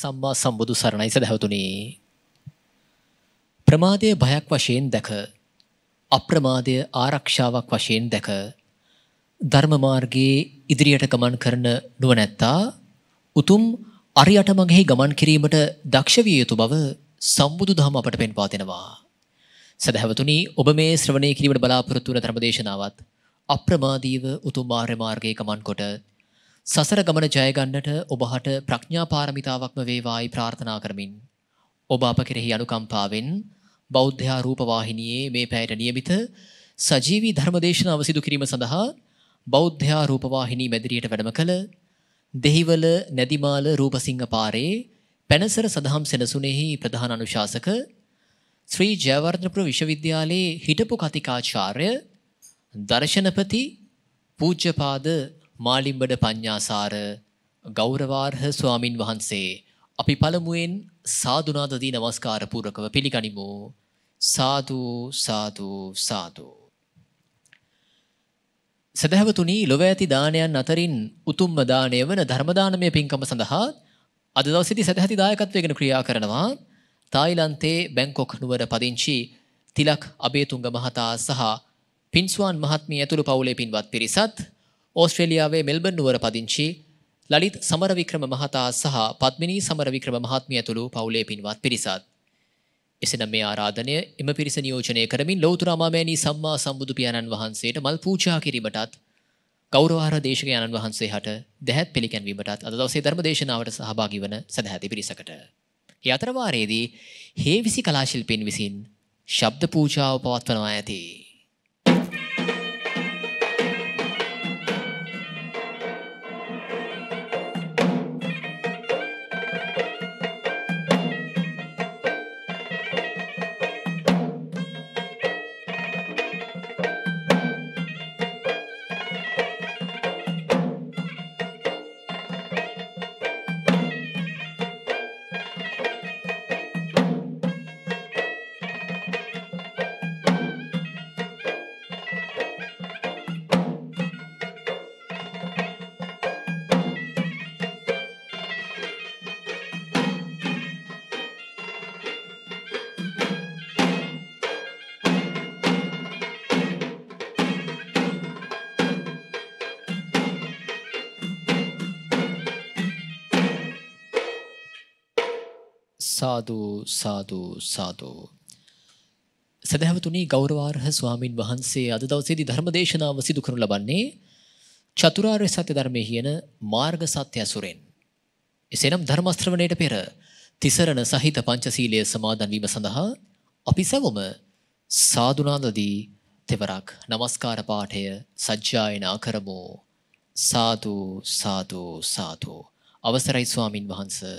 සම්මා සම්බුදු සරණයි සදහවතුනි. ප්‍රමාදය භයක් වශයෙන් දැක අප්‍රමාදය ආරක්ෂාවක් වශයෙන් දැක ධර්ම මාර්ගයේ ඉදිරියට ගමන් කරන නුවණැත්තා උතුම් අරියට මගෙහි ගමන් කිරීමට දක්ෂ විය යුතු බව සම්බුදු දහම අපට පෙන්වා දෙනවා. සදහවතුනි ඔබ මේ ශ්‍රවණය කිරීමට බලාපොරොත්තු වන ධර්මදේශනාවත් අප්‍රමාදීව උතුම් මාර්ගයේ ගමන් කොට සසර ගමන ජයගන්නට ඔබහට ප්‍රඥා පාරමිතාවක්ම වේවායි ප්‍රාර්ථනා කරමින් ඔබ අප කෙරෙහි අනුකම්පාවෙන් බෞද්ධයා රූපවාහිනියේ මේ පැයට නියමිත සජීවී ධර්මදේශනාව සිදු කිරීම සඳහා බෞද්ධයා රූපවාහිනී මැදිරියට වැඩම කළ දෙහිවල නැදිමාල රූපසිංහ පාරේ පැනසර සදහම් සෙනසුනේහි ප්‍රධාන අනුශාසක ශ්‍රී ජයවර්ධනපුර විශ්වවිද්‍යාලයේ හිටපු කතිකාචාර්ය දර්ශනපති පූජ්‍යපාද මාලිම්බඩ පඤ්ඤාසාර ගෞරවාර්හ ස්වාමින් වහන්සේ අපි පළමුවෙන් සාදුනාද දී নমස්කාර පූරකව පිළිගනිමු සාදු සාදු සාදු සදහවතුනි ලොව ඇති දානයන් අතරින් උතුම්ම දාණය වන ධර්ම දානමය පින්කම සඳහා අද දවසේදී සදැහැති දායකත්වයෙන් ක්‍රියා කරනවා තායිලන්තයේ බැංකොක් නුවර පදිංචි තිලක් අබේතුංග මහතා සහ පින්ස්වාන් මහත්මිය ඇතුළු පවුලේ පින්වත් පිරිසත් ඕස්ට්‍රේලියාවේ මෙල්බන් නුවර පදිංචි ලලිත් සමරවික්‍රම මහතා සහ පත්මිනී සමරවික්‍රම මහත්මිය ඇතුළු පවුලේ පින්වත් පිරිසත්. එසේනම් මේ ආරාධනය එම පිරිස නියෝජනය කරමින් ලෞතර අමාමෑණී සම්මා සම්බුදු පියාණන් වහන්සේට මල් පූජා කිරීමටත් ගෞරවාර දේශක ආනන් වහන්සේ හට දැහැත් පිළිගැන්වීමටත් අද දවසේ ධර්ම දේශනාවට සහභාගී වන සදැහැති පිරිසකට. ඒ අතරවාරයේදී හේවිසි කලාශිල්පීන් විසින් ශබ්ද පූජාව පවත්වනවා ඇති. සාදු සාදු සාදු සදහවතුනි ගෞරවාර්හ ස්වාමින් වහන්සේ අද දවසේදී ධර්ම දේශනාව සිදු කරනු ලබන්නේ චතුරාර්ය සත්‍ය ධර්මයේ කියන මාර්ග සත්‍ය අසුරෙන් එසේනම් ධර්ම ශ්‍රවණයට පෙර තිසරණ සහිත පංචශීලයේ සමාදන් වීම සඳහා අපි සැවොම සාදුනාදදී තෙවරක් নমස්කාර පාඨය සජ්ජායනා කරමු සාදු සාදු සාදු අවසරයි ස්වාමින් වහන්සේ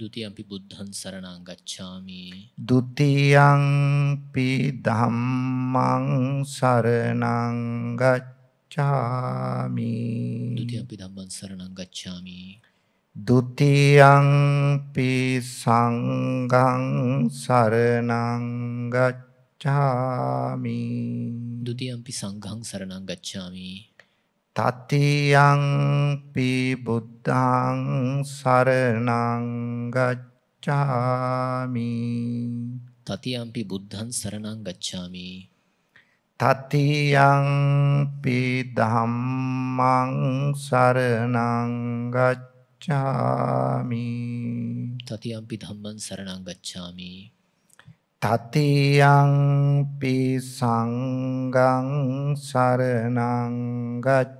දුතියම්පි බුද්ධන් සරණං ගච්ඡාමි ဒ ුතියම්පි ධම්මං සරණං ගච්ඡාමි ဒ ුතියම්පි ධම්මං සරණං ගච්ඡාමි ဒ ුතියම්පි සංඝං සරණං ගච්ඡාමි ဒ ුතියම්පි සංඝං සරණං ගච්ඡාමි තතියංපි බුද්ධං සරණංගච්ඡාමි තතියම්පි බුද්ධන් සරණං ගච්ඡාමි තතියංපි ධම්මං සරණං ගච්ඡාමි තතියම්පි ධම්මං සරණං ගච්ඡාමි තතියංපි සංඝං සරණං ගච්ඡාමි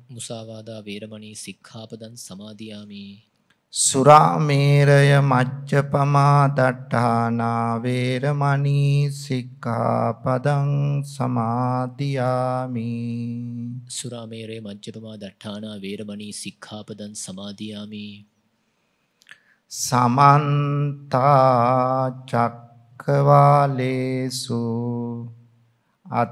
මුසාවාදා වේරමණී සික්ඛාපදං සමාදියාමි සුරාමේරය මච්චපමා දට්ඨානා වේරමණී සික්ඛාපදං සමාදියාමි සුරාමේරය මච්චපමා දට්ඨානා වේරමණී සික්ඛාපදං සමාදියාමි සමන්ත චක්කවාලේසු අත්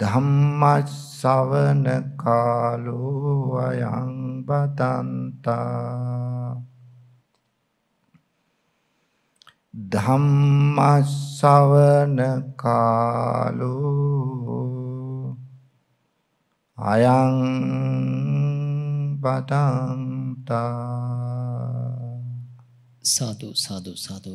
ධම්මස්සවන කාලෝ අයං බතන්තා ධම්මස්සවන කාලෝ අයං බතන්තා සාදු සාදු සාදු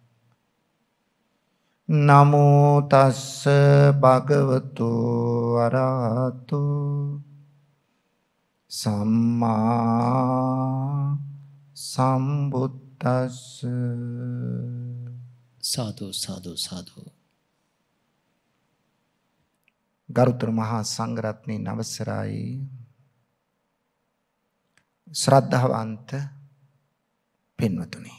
නමුතස්ස භගවතු අරහතු සම්මා සම්බුද්දස්ස සාදු සාදු සාදු ගරුතර මහා සංඝරත්නයේ නවසරයි ශ්‍රද්ධාවන්ත පින්වතුනි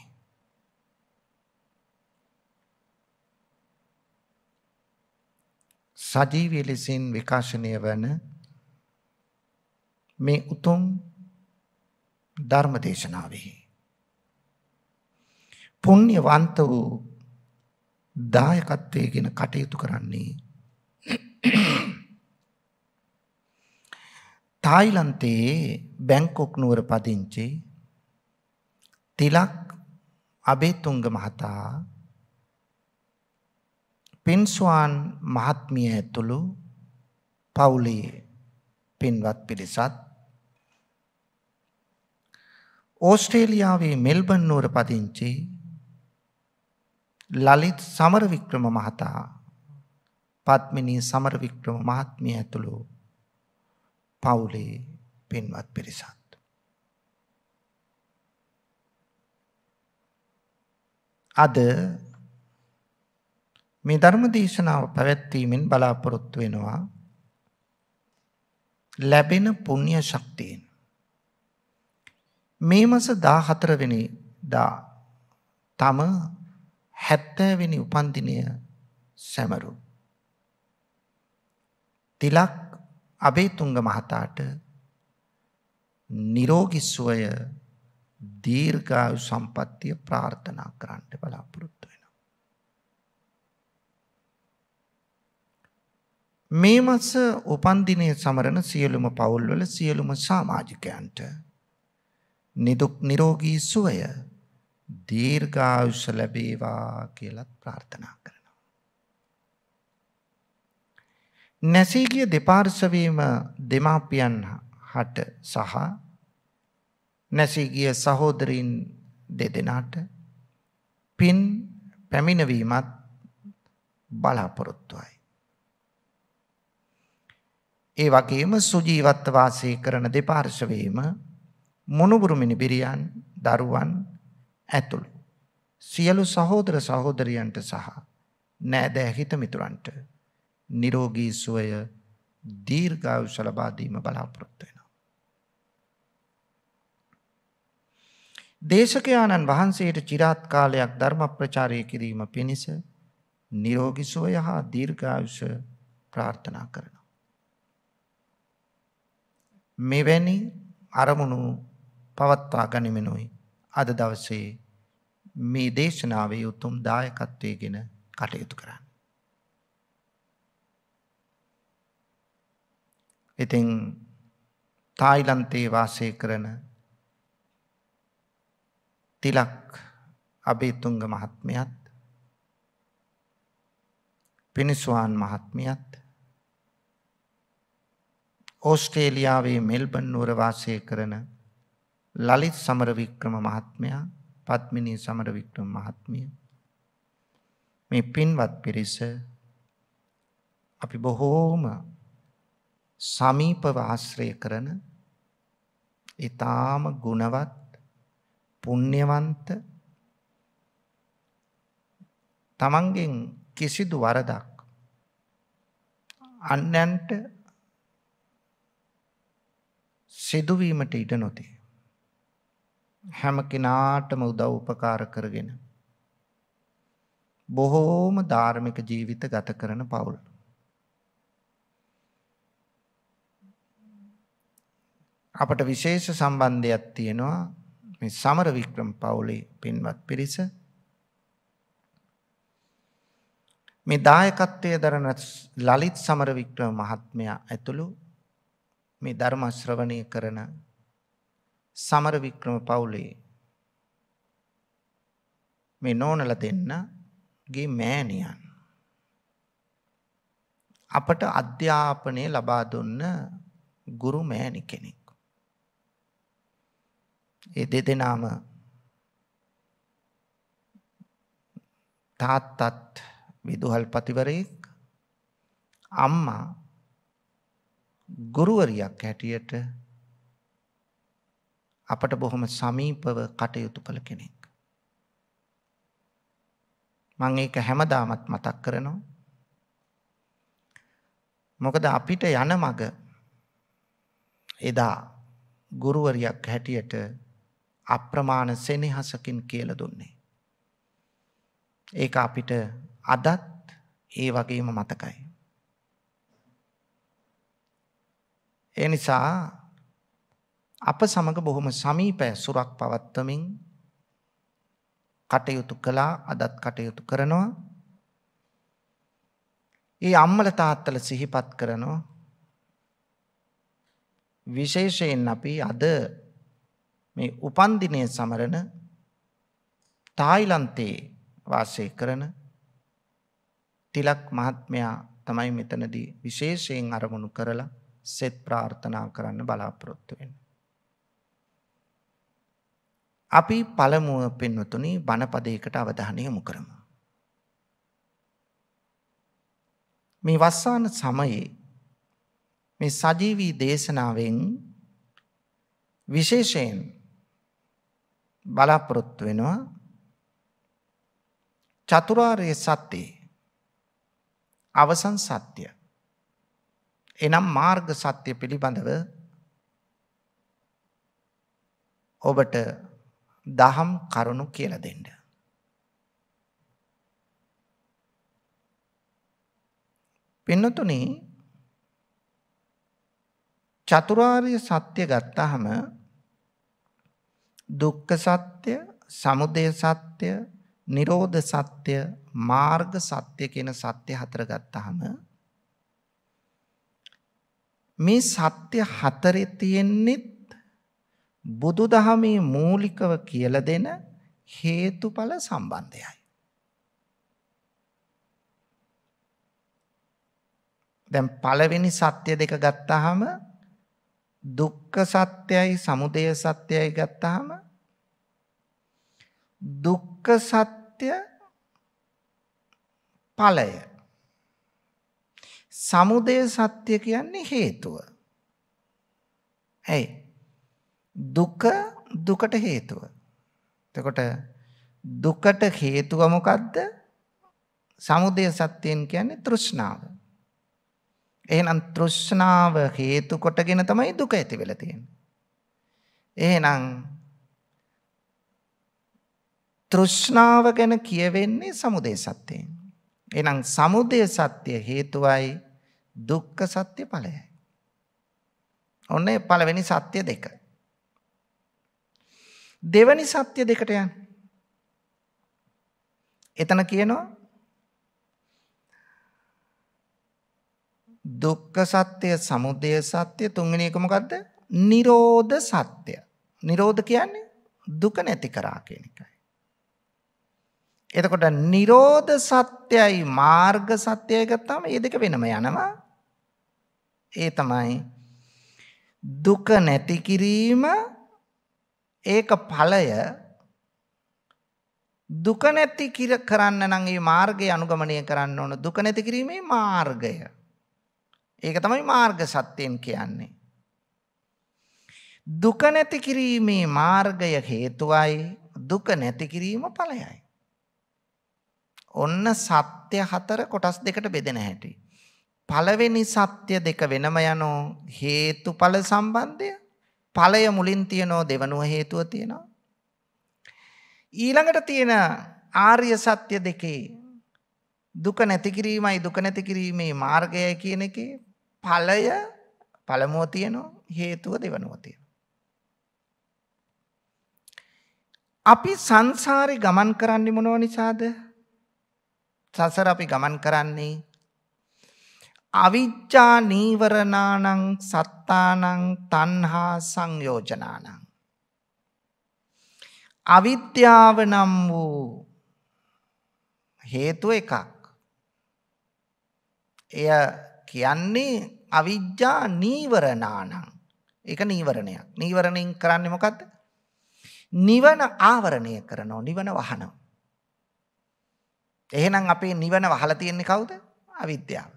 සජීවී ලෙසින් විකාශනය වන මේ උතුම් ධර්ම දේශනාවෙහි පුණ්‍යවන්ත වූ දායකත්වයේගෙන කටයුතු කරන්නේ තායිලන්තයේ බැංකොක් නුවර පදිංචි තිලක් අබේතුංග මහතා පින්ස්වාන් මහත්මිය ඇතුළු පවුලේ පින්වත් පිරිසත් ඕස්ට්‍රේලියාවේ මෙල්බන් නුවර පදිංචි ලලිත් සමරවික්‍රම මහතා පත්මිනී සමරවික්‍රම මහත්මිය ඇතුළු පවුලේ පින්වත් පිරිසත් අද මේ ධර්ම දේශනාව පැවැත්වීමෙන් බලාපොරොත්තු වෙනවා ලැබෙන පුණ්‍ය ශක්තියෙන් මේ මාස 14 වෙනි දා තම 70 වෙනි උපන්දිනය සැමරු තිලක් අබේතුංග මහතාට නිරෝගී සුවය දීර්ඝායු සම්පන්නිය ප්‍රාර්ථනා කරන්න බලාපොරොත්තු මේ මස උපන්දිනය සමරන සියලුම පවුල්වල සියලුම සාමාජිකයන්ට නිදුක් නිරෝගී සුවය දීර්ඝායුෂ ලැබේවා කියලත් ප්‍රාර්ථනා කරනවා. නැසීගිය දෙපාර්ශවීම දෙමාපියන් හට සහ නැසීගිය සහෝදරින් දෙදෙනාට පින් පැමිණවීමත් බලාපොරොත්තුවයි. ඒ වගේම සුජීවත්ව වාසය කරන දෙපාර්ශවයේම මොනුබුරු මිනිබිරියන්, දරුවන් ඇතුළු සියලු සහෝදර සහෝදරියන්ට සහ නෑදෑ හිත මිතුරන්ට නිරෝගී සුවය දීර්ඝායුෂ ලබා දීම බලාපොරොත්තු වෙනවා. දේශකයාණන් වහන්සේට চিරාත් කාලයක් ධර්ම ප්‍රචාරය කිරීම පිණිස නිරෝගී සුවය හා දීර්ඝායුෂ ප්‍රාර්ථනා කරමි. මෙවැනි අරමුණු පවත්වා ගනිමිනුයි අද දවසේ මේ දේශනාවේ උතුම් දායකත්වයගෙන කටයුතු කරන්න. ඉතින් තායිලන්තයේ වාසය කරන තිලක් අබේතුංග මහත්මයත් පිනිස්වාන් මහත්මියත් ඕස්ට්‍රේලියාවේ මෙල්බන් නුවර වාසය කරන ලලිත් සමරවික්‍රම මහත්මයා පත්මිනී සමරවික්‍රම මහත්මිය මේ පින්වත් පිරිස අපි බොහෝම සමීපව ආශ්‍රය කරන ඊ타ම ගුණවත් පුණ්‍යවන්ත තමන්ගෙන් කිසිදු වරදක් අන්යන්ට සිදුවීමට ඉඩ නොතේ. හැම කෙනාටම උදව් උපකාර කරගෙන. බොහෝම ධාර්මික ජීවිත ගත කරන පවුල්. අපට විශේෂ සම්බන්ධයක් තියෙනවා මේ සමර වික්‍රම පවුලේ පින්වත් පිරිස මේ දායකත්වයේ දරන ලලිත් සමර වික්‍රම මහත්මයා ඇතුළු මේ ධර්ම ශ්‍රවණය කරන සමර වික්‍රම පවුලේ මේ නෝනලා දෙන්නගේ මෑණියන් අපට අධ්‍යාපනය ලබා දුන්න ගුරු මෑණි කෙනෙක්. ඒ දෙදෙනාම තාත්තත් විදුහල්පතිවරයෙක් අම්මා ගුරුවරියක් හැටියට අපට බොහොම සමීපව කටයුතු කළ කෙනෙක්. මං ඒක හැමදාමත් මතක් කරනවා. මොකද අපිට යන මග එදා ගුරුවරියක් හැටියට අප්‍රමාණ සෙනෙහසකින් කියලා දුන්නේ. ඒක අපිට අදත් ඒ වගේම මතකයි. ඒ නිසා අප සමග බොහොම සමීපය සුරක් පවත්වමින් කටයුතු කළා අදත් කටයුතු කරනවා. ඒ අම්මල තාත්තල සිහිපත් කරනවා. විශේෂයෙන් අපි අද මේ උපන්දිනය සමරන තායිලන්තයේ වාසය කරන තිලක් මහත්මයා තමයි මෙතනදී විශේෂයෙන් අරමුණු කරලා සෙත් ප්‍රාර්ථනා කරන්න බලාපොරොත්තුවෙන්. අපි පළමුුව පෙන්වතුනි බණපදයකට අවධානය යොමු කරම. මේ වස්සාන සමයේ මේ සජීවී දේශනාවෙන් විශේෂයෙන් බලාපොරොත්තු වෙනවා චතුරාර්ය සත්‍යයේ අවසන් සත්‍යය එනම් මාර්ග සත්‍ය පිළිබඳව ඔබට දහම් කරුණු කියලා දෙන්න. පින්නතුනි චතුරාර්ය සත්‍ය ගත්තහම දුක්ඛ සත්‍ය, සමුදය සත්‍ය, නිරෝධ සත්‍ය, මාර්ග සත්‍ය කියන සත්‍ය හතර ගත්තහම මේ සත්‍ය හතරේ තියෙන්නේත් බුදුදහමේ මූලිකව කියලා දෙන හේතුඵල සම්බන්ධයයි. දැන් පළවෙනි සත්‍ය දෙක ගත්තාම දුක්ඛ සත්‍යයි සමුදය සත්‍යයි ගත්තාම දුක්ඛ සත්‍ය ඵලය සමුදය සත්‍ය කියන්නේ හේතුව. ඇයි? දුක දුකට හේතුව. එතකොට දුකට හේතුව මොකද්ද? සමුදය සත්‍යයෙන් කියන්නේ තෘෂ්ණාව. එහෙනම් තෘෂ්ණාව හේතු කොටගෙන තමයි දුක ඇති වෙලා තියෙන්නේ. එහෙනම් තෘෂ්ණාව ගැන කියවෙන්නේ සමුදය සත්‍යයෙන්. එහෙනම් සමුදය සත්‍ය හේතුවයි දුක්ඛ සත්‍ය ඵලයයි. ඔන්න ඒ පළවෙනි සත්‍ය දෙක. දෙවැනි සත්‍ය දෙකට යන්න. එතන කියනවා දුක්ඛ සත්‍ය, සමුදය සත්‍ය, තුන්වෙනි එක මොකද්ද? නිරෝධ සත්‍ය. නිරෝධ කියන්නේ දුක නැති කරා කියන එකයි. එතකොට නිරෝධ සත්‍යයි මාර්ග සත්‍යයි ගත්තාම මේ දෙක වෙනම යනවා. ඒ තමයි දුක නැති කිරීම ඒක ඵලය දුක නැති කරන්න නම් මේ මාර්ගය අනුගමනය කරන්න ඕන දුක නැති කිරීමේ මාර්ගය ඒක තමයි මාර්ග සත්‍යයෙන් කියන්නේ දුක නැති කිරීමේ මාර්ගය හේතුවයි දුක නැති කිරීම ඵලයයි ඔන්න සත්‍ය හතර කොටස් දෙකට බෙදෙන හැටි පළවෙනි සත්‍ය දෙක වෙනම යනෝ හේතුඵල සම්බන්ධය. ඵලය මුලින් තියනෝ දෙවනුව හේතුව තියනවා. ඊළඟට තියෙන ආර්ය සත්‍ය දෙකේ දුක නැති කිරීමයි දුක නැති කිරීමේ මාර්ගය කියන එකේ ඵලය පළමුව තියනෝ හේතුව දෙවනුව තියෙනවා. අපි සංසාරේ ගමන් කරන්නේ මොනව නිසාද? සසර අපි ගමන් කරන්නේ අවිච්ඡා නීවරණානං සත්තානං තණ්හා සංයෝජනානං අවිද්‍යාව නම් වූ හේතු එකක් එය කියන්නේ අවිද්‍යා නීවරණානං ඒක නීවරණයක් නීවරණයෙන් කරන්නේ මොකද්ද නිවන ආවරණය කරනවා නිවන වහනවා එහෙනම් අපේ නිවන වහලා තියෙන්නේ කවුද අවිද්‍යාව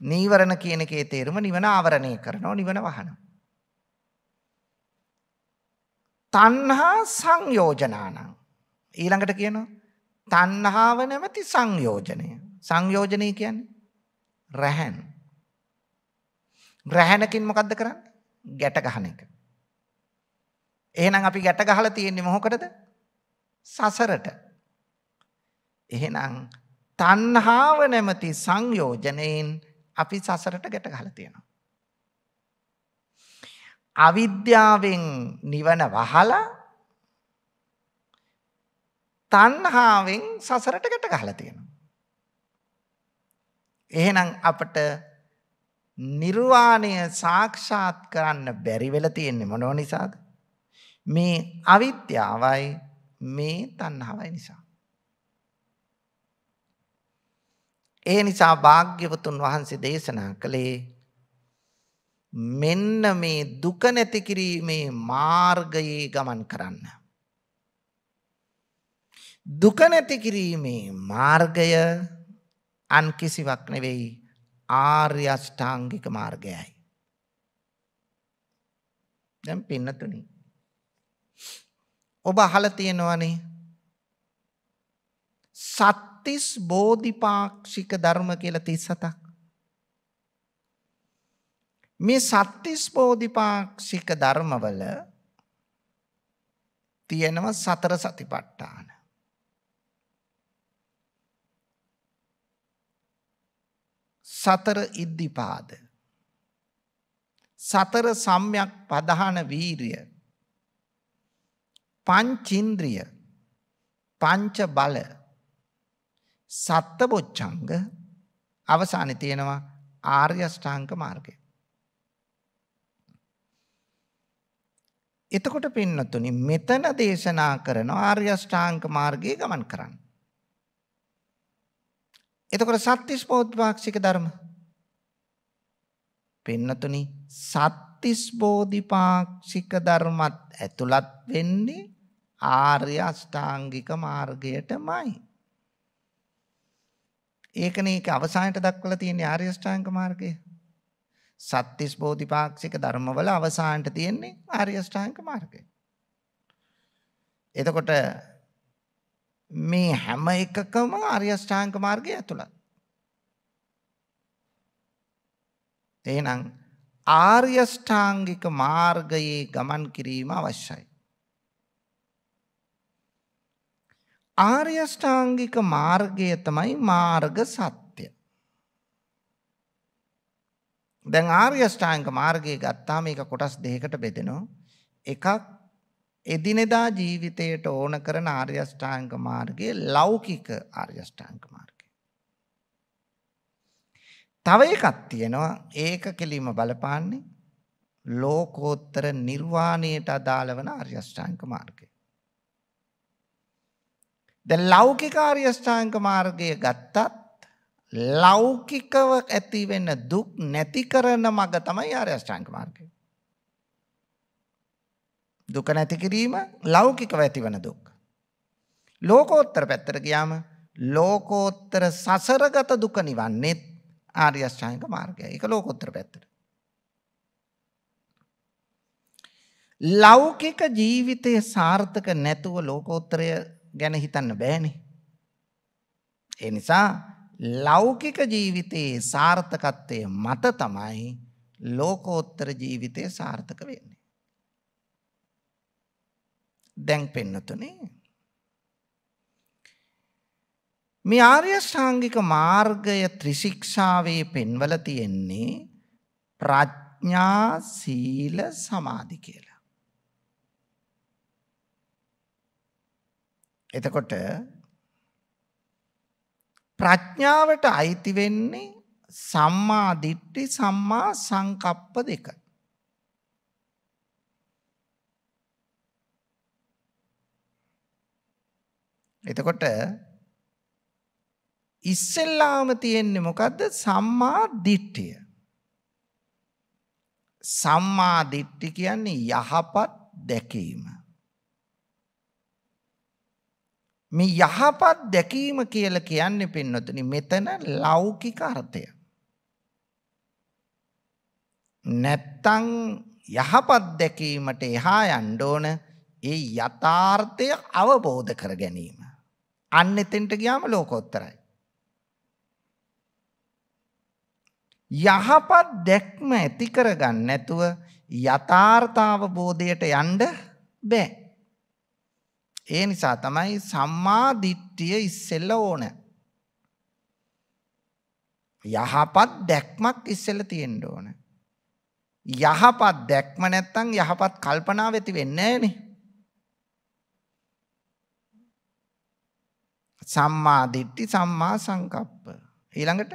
නීවරණ කියන එකේ තේරුම නිවන ආවරණය කරනවා නිවන වහනවා. තණ්හා සංයෝජනානං ඊළඟට කියනවා තණ්හාව නැමැති සංයෝජනය. සංයෝජනය කියන්නේ රැහන්. රැහනකින් මොකද්ද කරන්නේ? ගැට ගහන එක. එහෙනම් අපි ගැට ගහලා තියෙන්නේ මොකටද? සසරට. එහෙනම් තණ්හාව නැමැති සංයෝජනයෙන් අපි සසරට ගැට ගහලා තියෙනවා. අවිද්‍යාවෙන් නිවන වහලා තණ්හාවෙන් සසරට ගැට ගහලා තියෙනවා. එහෙනම් අපට නිර්වාණය සාක්ෂාත් කරන්න බැරි වෙලා තියෙන්නේ මොනෝ නිසාද? මේ අවිද්‍යාවයි මේ තණ්හාවයි නිසා. ඒ නිසා භාග්‍යවතුන් වහන්සේ දේශනා කළේ මෙන්න මේ දුක නැති කිරීමේ මාර්ගයේ ගමන් කරන්න. දුක නැති කිරීමේ මාර්ගය අන් කිසිවක් නෙවෙයි ආර්ය අෂ්ටාංගික මාර්ගයයි. දැන් පින්නතුනි. ඔබ අහලා තියෙනවනේ සත් අත්තිස් බෝධිපාක්ෂික ධර්ම කියල තිස්සතක්. මේ සත්තිස් බෝධිපාක්ෂික ධර්මවල තියෙනව සතර සතිපට්ටාන. සතර ඉද්ධිපාද. සතර සම්යක් පදහන වීරිය. පංචින්ද්‍රිය පංච බල සත්ත බොච්චංග අවසාන තියෙනවා ආර්යෂ්ඨාංක මාර්ගය. එතකොට පින්නතුනි මෙතන දේශනා කරන ආර්යෂ්ඨාංක මාර්ගයේ ගමන් කරන්න. එතකොට සත්‍තිස් බෝධිපාක්ෂික ධර්ම. පින්නතුනි සත්‍තිස් බෝධිපාක්ෂික ධර්මත් ඇතුළත් වෙන්නේ ආර්ය අෂ්ටාංගික මාර්ගයටමයි. ඒකනේ ඒක අවසානයට දක්වලා තියෙන්නේ ආර්ය අෂ්ටාංග මාර්ගය. සත්‍තිස් බෝධිපාක්ෂික ධර්මවල අවසානට තියෙන්නේ ආර්ය අෂ්ටාංග මාර්ගය. එතකොට මේ හැම එකකම ආර්ය අෂ්ටාංග මාර්ගය ඇතුළත්. එහෙනම් ආර්ය අෂ්ටාංගික මාර්ගයේ ගමන් කිරීම අවශ්‍යයි. ආර්ය ෂ්ටාංගික මාර්ගය තමයි මාර්ග සත්‍ය. දැන් ආර්ය ෂ්ටාංගික මාර්ගය ගත්තාම මේක කොටස් දෙකකට බෙදෙනවා. එකක් එදිනෙදා ජීවිතයට ඕන කරන ආර්ය ෂ්ටාංගික මාර්ගය ලෞකික ආර්ය ෂ්ටාංගික මාර්ගය. තව එකක් තියෙනවා ඒක කෙලින්ම බලපාන්නේ ලෝකෝත්තර නිර්වාණයට අදාළ වන ආර්ය ෂ්ටාංගික මාර්ගය. දැන් ලෞකික ආර්ය අෂ්ටාංග මාර්ගය ගත්තත් ලෞකිකව ඇති වෙන දුක් නැති කරන මඟ තමයි ආර්ය අෂ්ටාංග මාර්ගය. දුක නැති කිරීම ලෞකිකව ඇතිවන දුක්. ලෝකෝත්තර පැත්තට ගියාම ලෝකෝත්තර සසරගත දුක නිවන්නේ ආර්ය අෂ්ටාංග මාර්ගය. ඒක ලෝකෝත්තර පැත්තට. ලෞකික ජීවිතයේ සාර්ථක නැතුව ලෝකෝත්තරය ගැන හිතන්න බෑනේ. ඒ නිසා ලෞකික ජීවිතයේ සාර්ථකත්වය මත තමයි ලෝකෝත්තර ජීවිතය සාර්ථක වෙන්නේ. දැන් පෙන්නතුනේ මේ ආර්ය ශ්‍රාංගික මාර්ගය ත්‍රිශික්ෂාවේ පෙන්වල තියෙන්නේ ප්‍රඥා සීල සමාධි කියලා. එතකොට ප්‍රඥාවට අයිති වෙන්නේ සම්මා දිට්ඨි සම්මා සංකප්ප දෙක. එතකොට ඉස්සෙල්ලාම තියෙන්නේ මොකද්ද සම්මා දිට්ඨිය. සම්මා දිට්ඨි කියන්නේ යහපත් දැකීම. මේ යහපත් දැකීම කියලා කියන්නේ පින්නතුනි මෙතන ලෞකික අර්ථය. නැත්තං යහපත් දැකීමට එහා යන්න ඕන ඒ යථාර්ථය අවබෝධ කර ගැනීම. අන්න එතෙන්ට ගියාම ලෝකෝත්තරයි. යහපත් දැක්ම ඇති කරගන්න නැතුව යථාර්ථ අවබෝධයට යන්න බෑ. ඒ නිසා තමයි සම්මා දිට්ඨිය ඉස්සෙල්ල ඕන. යහපත් දැක්මක් ඉස්සෙල්ල තියෙන්න ඕන. යහපත් දැක්ම නැත්තම් යහපත් කල්පනාව ඇති වෙන්නේ නැහැ සම්මා දිට්ඨි සම්මා සංකප්ප. ඊළඟට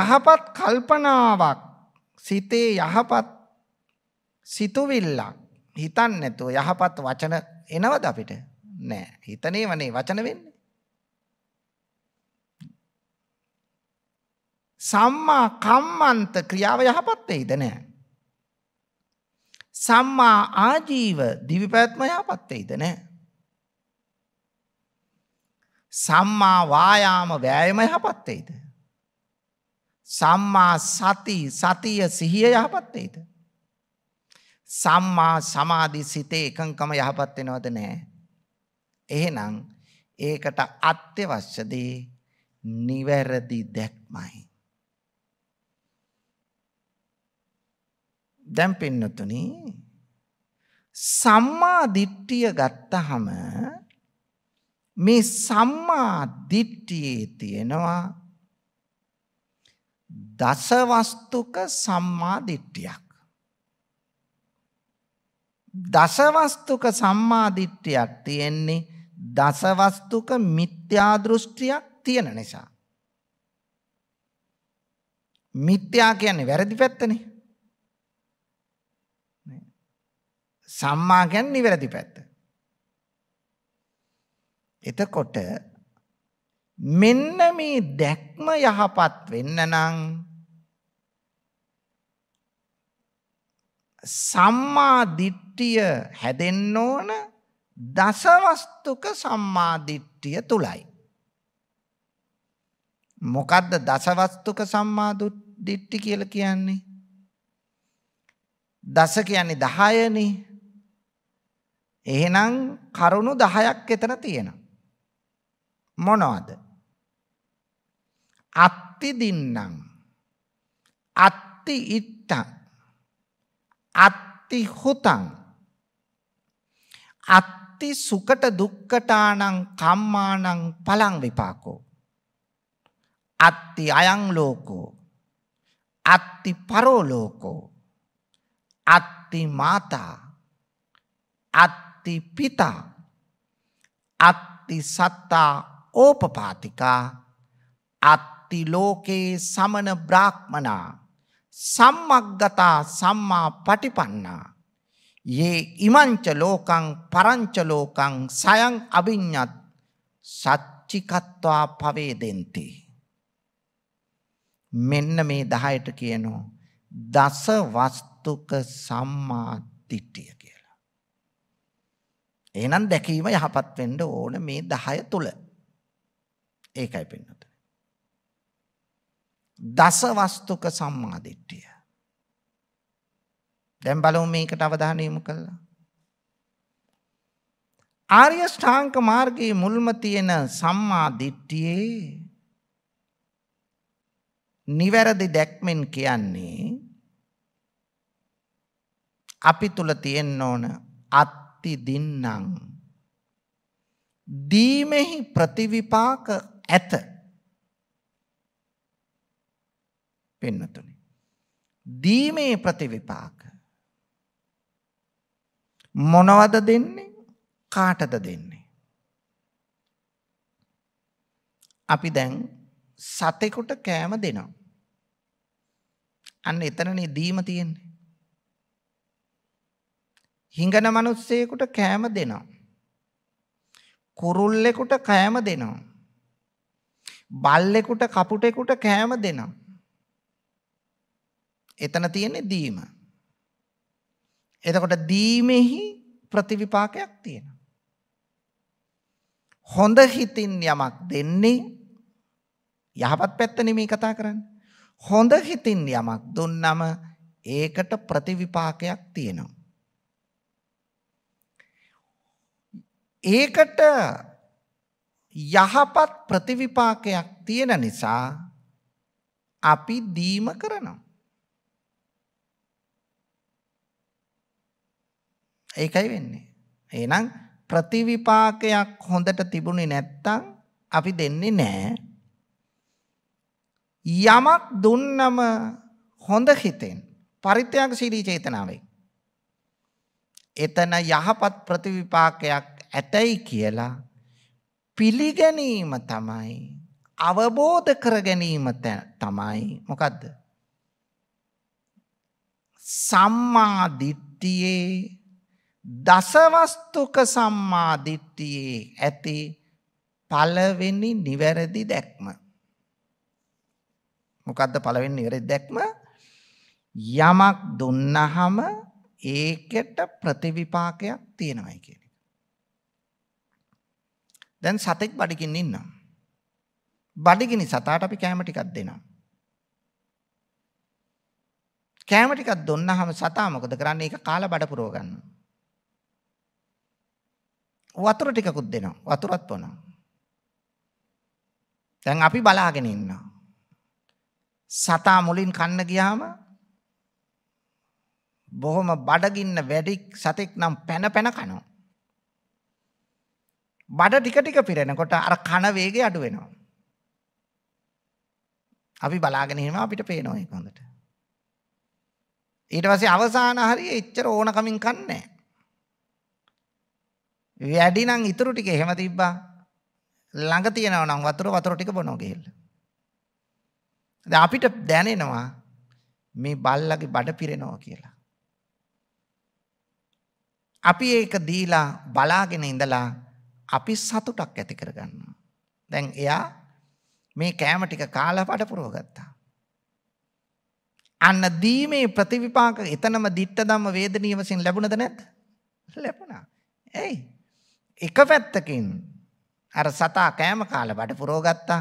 යහපත් කල්පනාවක් සිතේ යහපත් සිතුවිල්ලක් හිතන්න නැතුව යහපත් වචන එනවද අපිට? නෑ. හිතනේවනේ වචන වෙන්නේ. සම්මා කම්මන්ත ක්‍රියාව යහපත් වෙයිද නෑ. සම්මා ආජීව දිවි පැවැත්ම යහපත් වෙයිද නෑ. සම්මා වායාම වෑයම යහපත් වෙයිද? සම්මා සති සතිය සිහිය යහපත් වෙයිද? සම්මා සමාධි සිතේ එකඟකම යහපත් වෙනවද නැහැ. එහෙනම් ඒකට අත්‍යවශ්‍ය දේ නිවැරදි දැක්මයි. දැන් පින්නතුනි සම්මා දිට්ඨිය ගත්තහම මේ සම්මා දිට්ඨියේ තියෙනවා දසවස්තුක සම්මා දිට්ඨියක්. දසවස්තුක සම්මාදිට්ඨියක් තියෙන්නේ දසවස්තුක මිත්‍යා දෘෂ්ටියක් තියෙන නිසා. මිත්‍යා කියන්නේ වැරදි පැත්තනේ. සම්මා කියන්නේ නිවැරදි පැත්ත. එතකොට මෙන්න මේ දැක්ම යහපත් වෙන්න නම් සම්මා දිට්ඨිය හැදෙන්න ඕන දසවස්තුක සම්මා දිට්ඨිය තුලයි. මොකද්ද දසවස්තුක සම්මා දිට්ඨි කියලා කියන්නේ? දස කියන්නේ 10නේ. එහෙනම් කරුණු 10ක් එතන තියෙනවා. මොනවද? අත්ති දින්නම්. අත්ති ඉත්තම් අත්ති හුතං අත්ති සුකට දුක්කටානං කම්මානං පලං විපාකෝ අත්ති අයං ලෝකෝ අත්ති පරෝලෝකෝ අත්ති මාතා අත්ති පිතා අත්ති සත්තා ඕපපාතිකා අත්ති ලෝකේ සමන බ්‍රාහ්මනා සම්මග්ගතා සම්මා පටිපන්නා. යේ ඉමංච ලෝකං පරංච ලෝකං සයං අභිඤ්ඤත් සච්චිකත්වා පවේදෙන්ති. මෙන්න මේ 10ට කියනවා දස වස්තුක සම්මා දිට්ඨිය කියලා. එහෙනම් දැකීම යහපත් වෙන්න ඕන මේ 10 තුල. ඒකයි පින්නත. දසවස්තුක සම්මාදිට්ඨිය. දැන් බලමු මේකට අවධානය යොමු කළා. ආර්ය ශ්‍රාංක මාර්ගයේ මුල්ම තියෙන සම්මා දිට්ඨියේ නිවැරදි දැක්මෙන් කියන්නේ අපි තුල තියෙන්න ඕන අත්ති දින්නම් දීමෙහි ප්‍රතිවිපාක ඇත පින්නතුනි. දීමේ ප්‍රතිවිපාක මොනවද දෙන්නේ? කාටද දෙන්නේ? අපි දැන් සතෙකුට කෑම දෙනවා. අන්න එතනනේ දීම තියෙන්නේ. හිඟන මිනිස්සෙකුට කෑම දෙනවා. කුරුල්ලෙකුට කෑම දෙනවා. බල්ලෙකුට කපුටෙකුට කෑම දෙනවා. එතන තියෙන්නේ දීම. එතකොට දීමෙහි ප්‍රතිවිපාකයක් තියෙනවා. හොඳ හිතින් යමක් දෙන්නේ යහපත් පැත්ත නෙමේ කතා කරන්නේ. හොඳ හිතින් යමක් දුන්නම ඒකට ප්‍රතිවිපාකයක් තියෙනවා. ඒකට යහපත් ප්‍රතිවිපාකයක් තියෙන නිසා අපි දීම කරනවා. ඒකයි වෙන්නේ. එහෙනම් ප්‍රතිවිපාකයක් හොඳට තිබුණේ නැත්තම් අපි දෙන්නේ නැහැ. යමක් දුන්නම හොඳ හිතෙන් පරිත්‍යාගශීලී චේතනාවෙන් එතන යහපත් ප්‍රතිවිපාකයක් ඇතැයි කියලා පිළිගැනීම තමයි අවබෝධ කර ගැනීම තමයි මොකද්ද සම්මා දිට්ඨියේ දසවස්තුක සම්මාධිට්ටියේ ඇති පලවෙනි නිවැරදි දැක්ම. මොකක්ද පලවෙන්න නිවැරදි දැක්ම යමක් දුන්නහම ඒකට ප්‍රතිවිපාකයක් තියෙනවයි කියන එක. දැන් සතෙක් බඩිකින් ඉන්නම්. බඩිගිනි සතාට අපි කෑම ටිකක් දෙනවා. කෑම ටිකක් දුන්නහම සතා මොකද කරන්නේ? ඒක කාලා බඩ පුරව ගන්නවා. වතුර ටිකකුත් දෙනවා. වතුරත් පොනවා. දැන් අපි බලාගෙන ඉන්නවා. සතා මුලින් කන්න ගියාම බොහොම බඩගින්න වැඩි සතෙක් නම් පැන පැන කනවා. බඩ ටික ටික පිරෙනකොට අර කන වේගය අඩු වෙනවා. අපි බලාගෙන ඉන්න අපිට පේනවා ඒක හොඳට. ඊට පස්සේ අවසාන හරිය එච්චර ඕනකමින් කන්නේ නැහැ. වැඩි නම් ඉතුරු ටික එහෙම තිබ්බා. ළඟ තියෙනවා නම් වතුර වතුර ටික බොනවා ගිහිල්ලා. දැන් අපිට දැනෙනවා මේ බල්ලගේ බඩ පිරෙනවා කියලා. අපි ඒක දීලා බලාගෙන ඉඳලා අපි සතුටක් ඇති කරගන්නවා. දැන් එයා මේ කෑම ටික කාලා බඩ පුරව ගත්තා. අන්න දීමේ ප්‍රතිවිපාක එතනම දිට්ඨ ධම්ම වේදනීය වශයෙන් ලැබුණද නැද්ද? ලැබුණා. ඇයි? එක පැත්තකින් අර සතා කෑම කාල බඩ පුරෝගත්තා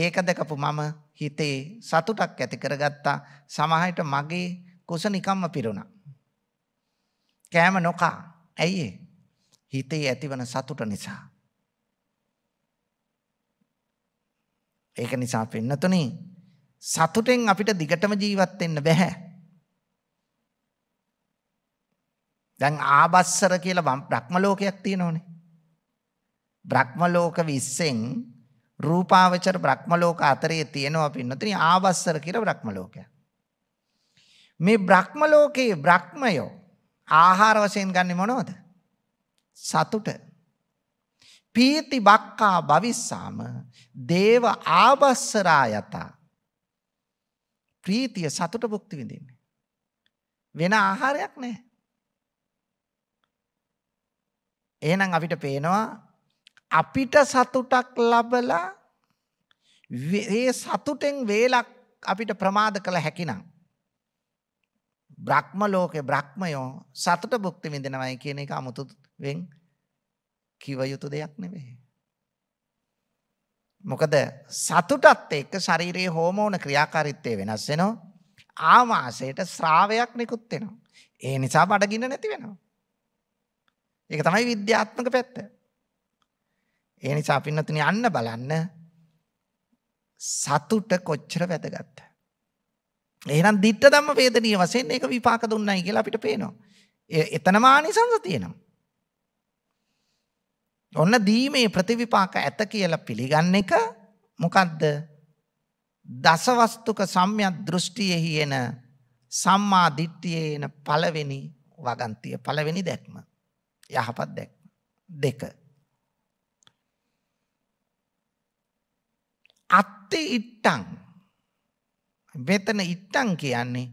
ඒක දැකපු මම හිතේ සතුටක් ඇති කරගත්තා සමහරට මගේ කුස නිකම්ම පිරුණා කෑම නොකා ඇයි හිතේ ඇතිවන සතුට නිසා ඒක නිසා පින්නතුනේ සතුටෙන් අපිට දිගටම ජීවත් වෙන්න බෑ දැන් ආබස්සර කියලා බ්‍රහ්ම ලෝකයක් තියෙනවනේ. බ්‍රහ්ම ලෝක 20න් රූපාවචර බ්‍රහ්ම ලෝක අතරේ තියෙනවා පින්නතනි ආබස්සර කියලා බ්‍රහ්ම ලෝකයක්. මේ බ්‍රහ්ම ලෝකේ බ්‍රහ්මය ආහාර වශයෙන් ගන්නෙ මොනවද? සතුට. පීති බක්කා භවිස්සාම දේව ආබස්සරා යත. ප්‍රීතිය සතුට භුක්ති විඳින්නේ. වෙන ආහාරයක් නැහැ. එහෙනම් අපිට පේනවා අපිට සතුටක් ලබලා ඒ සතුටෙන් වේලක් අපිට ප්‍රමාද කළ හැකිනම් බ්‍රහ්ම ලෝකේ බ්‍රහ්මයෝ සතුට භුක්ති විඳිනවයි කියන එක 아무තුවෙන් කිව යුතු දෙයක් නෙවෙයි. මොකද සතුටත් එක්ක ශරීරයේ හෝමෝන ක්‍රියාකාරීත්වය වෙනස් වෙනවා. ආමාශයට ශ්‍රාවයක් නිකුත් වෙනවා. ඒ නිසා බඩගින්න නැති වෙනවා. ඒක තමයි විද්‍යාත්මක පැත්ත. ඒ නිසා පින්නතුනි අන්න බලන්න සතුට කොච්චර වැදගත්ද. එහෙනම් ditta ධම්ම වේදනීය වශයෙන් ඒක විපාක දුන්නයි කියලා අපිට පේනවා. එතනම ආනිසංස තියෙනවා. ඔන්න දීමේ ප්‍රතිවිපාක ඇත කියලා පිළිගන්න එක මොකද්ද? දසවස්තුක සම්‍යක් දෘෂ්ටියෙහි එන සම්මා දිට්ඨියේ එන පළවෙනි වගන්තිය පළවෙනි දැක්ම. යහපත් දැක්. දෙක. අත්ති ඉට්ටං. මෙතන ඉට්ටං කියන්නේ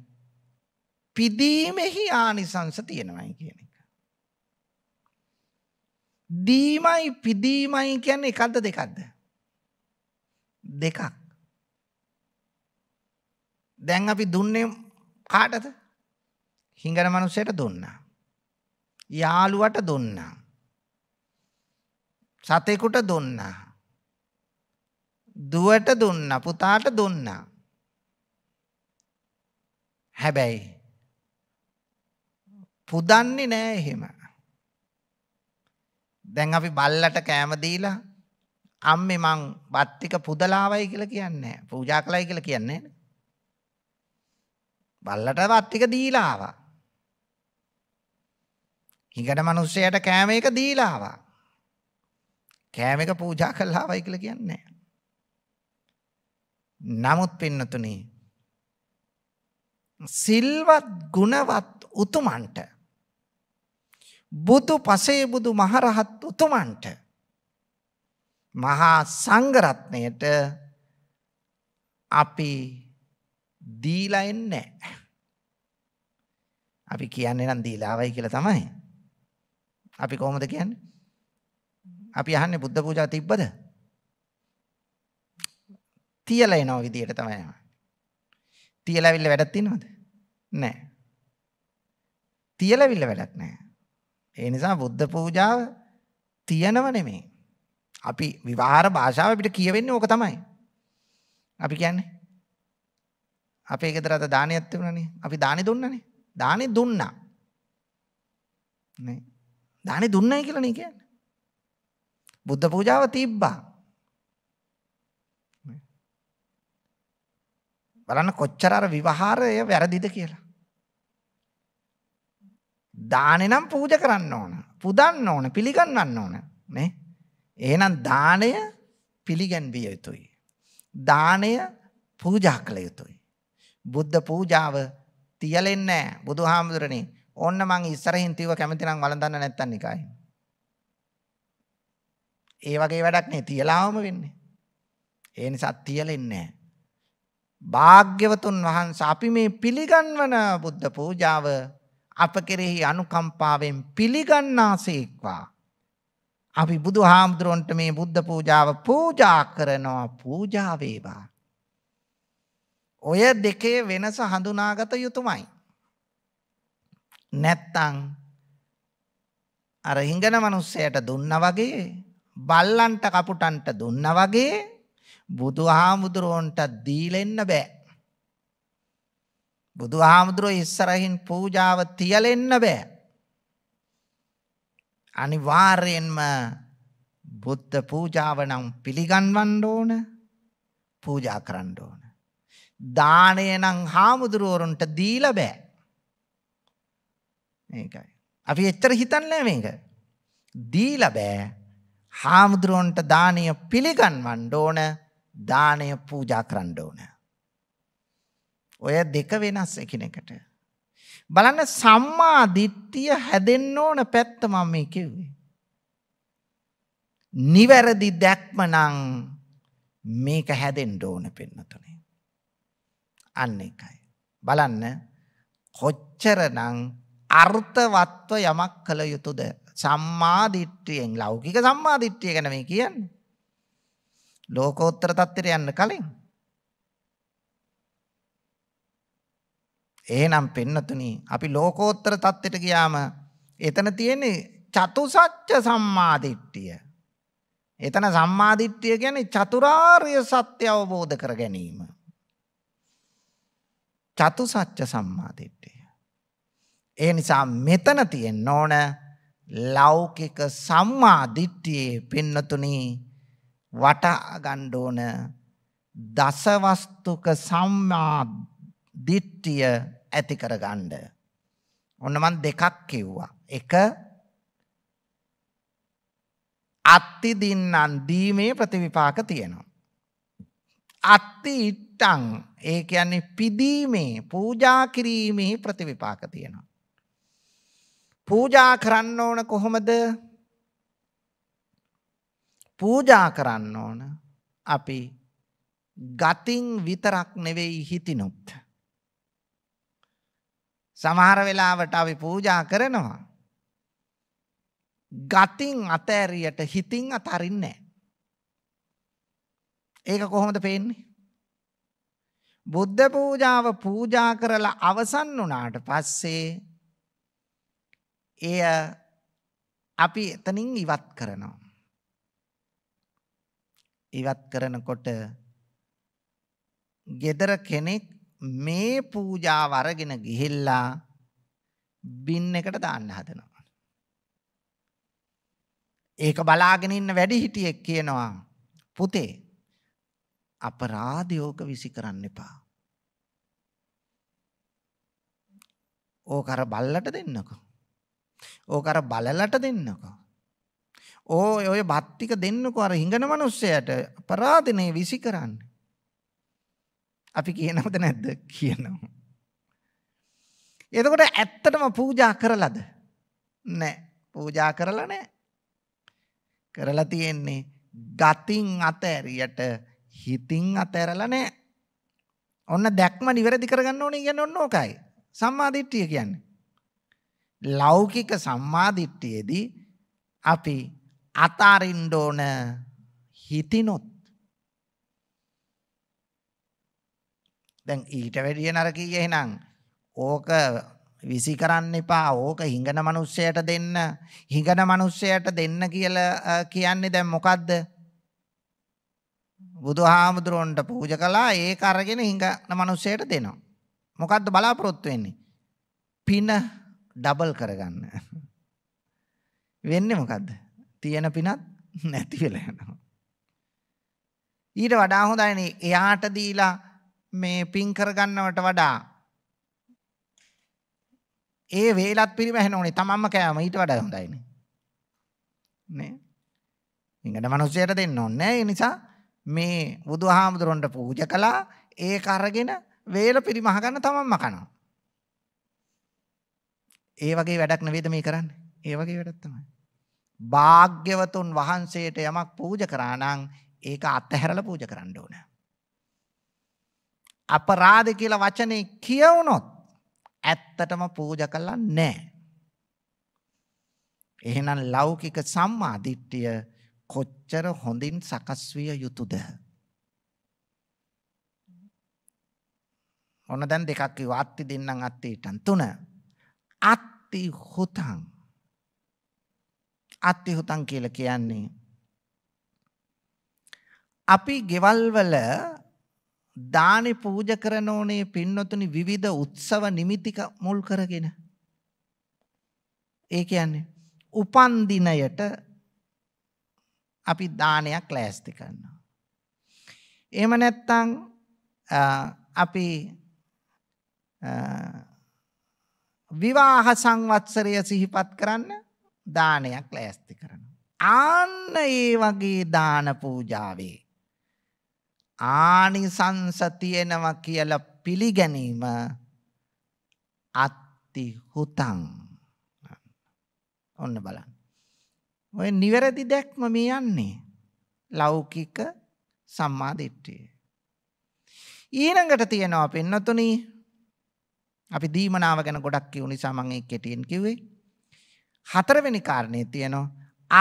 පිදීමෙහි ආනිසංස තියෙනවයි කියන එක. දීමයි පිදීමයි කියන්නේ එකක්ද දෙකක්ද? දෙකක්. දැන් අපි දුන්නේ කාටද? හිඟන මනුස්සයට දුන්නා. යාළුවට දුන්නා. සතෙකුට දුන්නා. දුවට දුන්නා, පුතාට දුන්නා. හැබැයි පුදන්නේ නෑ එහෙම. දැන් අපි බල්ලට කෑම දීලා අම්මේ මං බත් ටික පුදලාවයි කියලා කියන්නේ නෑ. පූජා කළයි කියලා කියන්නේ නෑ. බල්ලට බත් ටික දීලා ආවා. හිඟට මිනිස්සයාට කෑම එක දීලා ආවා. කෑම එක පූජා කළා වයි කියලා කියන්නේ නැහැ. නමුත් පින්නතුනි සිල්වත් ගුණවත් උතුමන්ට බුදු පසේ බුදු මහරහත් උතුමන්ට මහා සංඝරත්නයට අපි දීලා එන්නේ අපි කියන්නේ නම් දීලාවයි කියලා තමයි අපි කොහොමද කියන්නේ? අපි අහන්නේ බුද්ධ පූජා තිබ්බද? තියලා එනවා විදියට තමයි. තියලා අවිල්ල වැඩක් තියනවද? නැහැ. තියලා අවිල්ල වැඩක් නැහැ. ඒ නිසා බුද්ධ පූජාව තියනව නෙමෙයි. අපි විවහාර භාෂාව අපිට කියවෙන්නේ ඕක තමයි. අපි කියන්නේ අපේ ගෙදර අත දානයක් තිබුණානේ. අපි දානි දුන්නානේ. දානි දුන්නා. නේ දානේ දුන්නයි කියලා නේ කියන්නේ. බුද්ධ පූජාව තිබ්බා. බලන්න කොච්චර අර විවහාරය වැරදිද කියලා. දානේ නම් පූජා කරන්න ඕන. පුදන්න ඕන, පිළිගන්නන්න ඕන. නේ? එහෙනම් දාණය පිළිගැන්විය යුතුයි. දාණය පූජා කළ යුතුයි. බුද්ධ පූජාව තියලෙන්නේ නැහැ. බුදුහාමුදුරනේ ඕන්න මං ඉස්සරහින් තියුව කැමති නම් වළඳන්න නැත්තම් නිකායෙන්. ඒ වගේ වැඩක් නේ තියලාම වෙන්නේ. ඒ නිසා තියලෙන්නේ නැහැ. භාග්‍යවතුන් වහන්සේ අපි මේ පිළිගන්වන බුද්ධ පූජාව අප කෙරෙහි අනුකම්පාවෙන් පිළිගන්නාසේක්වා. අපි බුදු හාමුදුරුවන්ට මේ බුද්ධ පූජාව පූජා කරනවා පූජාවේවා. ඔය දෙකේ වෙනස හඳුනාගත යුතුමයි. නැත්තං අර හිඟන මනුස්සයට දුන්නා වගේ බල්ලන්ට කපුටන්ට දුන්නා වගේ බුදුහාමුදුරුවන්ට දීලා එන්න බෑ. බුදුහාමුදුරුවෝ ඉස්සරහින් පූජාව තියලා එන්න බෑ. අනිවාර්යෙන්ම බුද්ධ පූජාව නම් පිළිගන්වන්න ඕන පූජා කරන්න ඕන. දාණය නම් හාමුදුරුවරුන්ට දීලා බෑ. ඒකයි. අපි එච්චර හිතන්නේ මේක. දීලා බෑ. හාමුදුරන්ට දාණය පිළිගන්වන්න ඕන, දාණය පූජා කරන්න ඕන. ඔය දෙක වෙනස් එකිනෙකට. බලන්න සම්මා දිට්ඨිය හැදෙන්න ඕන පැත්ත මම මේ කිව්වේ. නිවැරදි දැක්ම නම් මේක හැදෙන්න ඕන පින්නතුනේ. අන්න එකයි. බලන්න කොච්චරනම් අර්ථවත්ව යමක් කළ යුතුද? සම්මා දිට්ඨියෙන් ලෞකික සම්මා දිට්ඨිය ගැන මේ කියන්නේ. ලෝකෝත්තර தත්ත්වයට යන්න කලින්. එහෙනම් පින්නතුනි අපි ලෝකෝත්තර தත්ත්වයට ගියාම එතන තියෙන්නේ චතුසත්‍ය සම්මාදිට්ඨිය. එතන සම්මාදිට්ඨිය කියන්නේ චතුරාර්ය සත්‍ය අවබෝධ කර ගැනීම. චතුසත්‍ය සම්මාදිට්ඨිය ඒ නිසා මෙතන තියෙන්න ඕන ලෞකික සම්මාදිට්ඨියේ පින්නතුනි වටා ගන්න ඕන දසවස්තුක සම්මාදිට්ඨිය ඇති කරගන්න. ඔන්න මන් දෙකක් කිව්වා. එක අත්ති දින්නම් දීමේ ප්‍රතිවිපාක තියෙනවා. අත්ති ඉට්ටං ඒ කියන්නේ පිදීමේ පූජා කිරීමේ ප්‍රතිවිපාක තියෙනවා. පූජා කරන්න ඕන කොහොමද? පූජා කරන්න ඕන අපි ගතින් විතරක් නෙවෙයි හිතිනුත්. සමහර වෙලාවට අපි පූජා කරනවා. ගතින් අතෑරියට හිතින් අතරින්නේ. ඒක කොහොමද පේන්නේ. බුද්ධ පූජාව පූජා කරලා අවසන් වනාට පස්සේ එය අපි එතනින් ඉවත් කරනවා. ඉවත් කරනකොට ගෙදර කෙනෙක් මේ පූජාව අරගෙන ගිහිල්ලා බින් එකට දාන්න හදනවා. ඒක බලාගෙන ඉන්න වැඩිහිටියෙක් කියනවා පුතේ අපරාධයෝක විසි කරන්න එපා. ඕක අර බල්ලට දෙන්නකෝ. ඕක අර බලලට දෙන්නකෝ. ඕ ඔය බත් ටික දෙන්නකෝ අර හිඟන මිනිස්සයාට අපරාධනේ විසි කරන්න. අපි කියනවද නැද්ද? කියනවා. එතකොට ඇත්තටම පූජා කරලාද? නැහැ. පූජා කරලා නැහැ. කරලා තියෙන්නේ ගතින් අතෑරියට හිතින් අතෑරලා නැහැ. ඔන්න දැක්ම නිවැරදි කරගන්න ඕනේ කියන්නේ ඔන්න ඕකයි. සම්මාදිට්ඨිය කියන්නේ. ලෞකික සම්මාදිට්ඨියේදී අපි අතාරින්න ඕන හිතිනොත් දැන් ඊට වැඩිය නරකීය එහෙනම් ඕක විසි කරන්න එපා ඕක හිඟන මිනිස්සයට දෙන්න හිඟන මිනිස්සයට දෙන්න කියලා කියන්නේ දැන් මොකද්ද බුදුහාමුදුරන්ට පූජා කළා ඒක අරගෙන හිඟන මිනිස්සයට දෙනවා මොකද්ද බලාපොරොත්තු වෙන්නේ පින ඩබල් කරගන්න. වෙන්නේ මොකද්ද? තියෙන පිනත් නැති වෙලා යනවා. ඊට වඩා හොඳයිනේ එයාට දීලා මේ පින් කරගන්නවට වඩා ඒ වේලත් පිරිමැහෙන ඕනේ තමන්ම කෑම ඊට වඩා හොඳයිනේ. නේ? ඉංගන මිනිස්සුන්ට දෙන්න ඕනේ. ඒ නිසා මේ බුදුහාමුදුරන්ට පූජා කළා ඒක අරගෙන වේල පිරිමහ ගන්න තමන්ම කනවා. ඒ වගේ වැඩක් නෙවෙයිද මේ කරන්නේ? ඒ වගේ වැඩක් තමයි. භාග්‍යවතුන් වහන්සේට යමක් පූජා කරා නම් ඒක අත්හැරලා පූජා කරන්න ඕන. අපරාධ කියලා වචනේ කියවුනොත් ඇත්තටම පූජා කළා නැහැ. එහෙනම් ලෞකික සම්මා දිට්ඨිය කොච්චර හොඳින් සකස් විය යුතුද? ඔන්න දැන් දෙකක් කිව්වා අත්ති දෙන්නම් අත්තිටන් තුන. අත් අත්ති හොතං අත්ති හොතං කියල කියන්නේ අපි ගෙවල්වල දානි පූජ කරන ඕනේ පින්නොතුනි විවිධ උත්සව නිමිතික මුල් කරගෙන. ඒ කියන්නේ උපන් දිනයට අපි දානයක් ලෑස්ති කරනවා. එහෙම නැත්නම් අපි විවාහ සංවත්සරය සිහිපත් කරන්න දානයක් ලෑස්ති කරනවා. ආන්න ඒ වගේ දාන පූජාවේ. ආනිසංස තියෙනවා කියලා පිළිගැනීම අත්ති හුතං. ඔන්න බලන්න. ඔය නිවැරදි දැක්ම මේ යන්නේ. ලෞකික සම්මාදිට්ඨිය. ඊළඟට තියෙනවා පින්නතුනි අපි දීමනාව ගැන ගොඩක් කිව් නිසා මම ඒක කෙටියෙන් කිව්වේ. හතරවෙනි කාරණේ තියෙනවා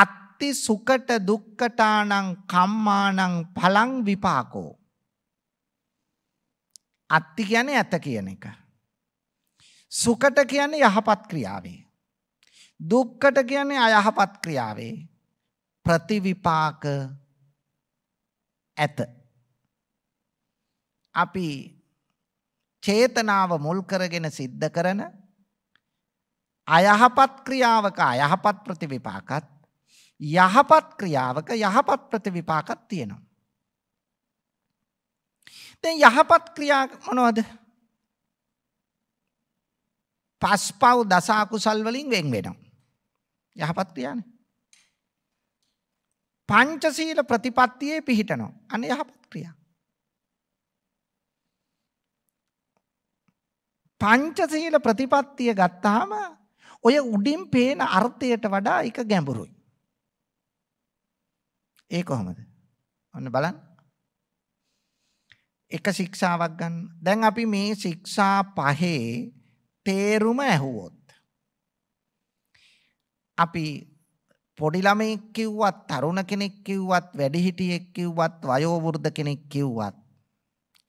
අත්ති සුකට දුක්කටානං කම්මානං පලං විපාකෝ. අත්ති කියන්නේ ඇත කියන එක. සුකට කියන්නේ යහපත් ක්‍රියාවේ. දුක්කට කියන්නේ අයහපත් ක්‍රියාවේ ප්‍රතිවිපාක ඇත. අපි චේතනාව මුල් කරගෙන සිද්ධ කරන අයහපත් ක්‍රියාවක අයහපත් ප්‍රතිවිපාකත් යහපත් ක්‍රියාවක යහපත් ප්‍රතිවිපාකත් තියෙනවා. දැන් යහපත් ක්‍රියා මොනවද? පස්පව් දස අකුසල් වලින් වෙන් වෙනවා. යහපත් ක්‍රියානේ. පංචශීල ප්‍රතිපත්තියේ පිහිටනවා. අනේ යහපත් ක්‍රියා. පංචශීල ප්‍රතිපත්තිය ගත්තාම ඔය උඩින් පේන අර්ථයට වඩා එක ගැඹුරුයි. ඒ කොහොමද? ඔන්න බලන්න. එක ශික්ෂාවක් ගන්න. දැන් අපි මේ ශික්ෂා පහේ තේරුම ඇහුවොත්. අපි පොඩි ළමයෙක් කිව්වත් තරුණ කෙනෙක් කිව්වත් වැඩිහිටියෙක් කිව්වත් වයෝ වෘද්ධ කෙනෙක් කිව්වත්